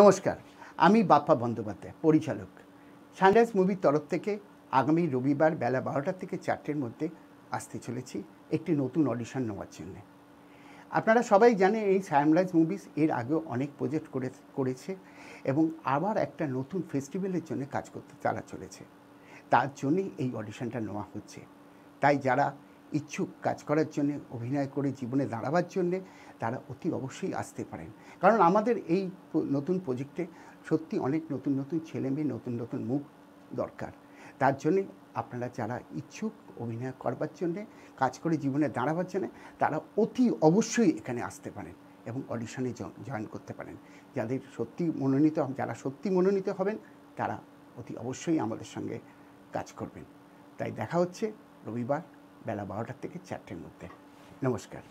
নমস্কার আমি বাপ্পা বন্দ্যোপাধ্যায় পরিচালক সানরাইজ মুভির তরফ থেকে আগামী রবিবার বেলা বারোটা থেকে চারটের মধ্যে আসতে চলেছি একটি নতুন অডিশন নেওয়ার জন্য আপনারা সবাই জানেন এই সানরাইজ মুভিস এর আগেও অনেক প্রজেক্ট করে করেছে এবং আবার একটা নতুন ফেস্টিভ্যালের জন্য কাজ করতে তারা চলেছে তার জন্যই এই অডিশনটা নেওয়া হচ্ছে তাই যারা ইচ্ছুক কাজ করার জন্যে অভিনয় করে জীবনে দাঁড়াবার জন্যে তারা অতি অবশ্যই আসতে পারেন কারণ আমাদের এই নতুন প্রজেক্টে সত্যি অনেক নতুন নতুন ছেলে মেয়ে নতুন নতুন মুখ দরকার তার জন্যে আপনারা যারা ইচ্ছুক অভিনয় করবার জন্যে কাজ করে জীবনে দাঁড়াবার জন্যে তারা অতি অবশ্যই এখানে আসতে পারেন এবং অডিশনে জয়েন করতে পারেন যাদের সত্যি মনোনীত যারা সত্যি মনোনীত হবেন তারা অতি অবশ্যই আমাদের সঙ্গে কাজ করবেন তাই দেখা হচ্ছে রবিবার বেলা বারোটার থেকে চারটের মধ্যে নমস্কার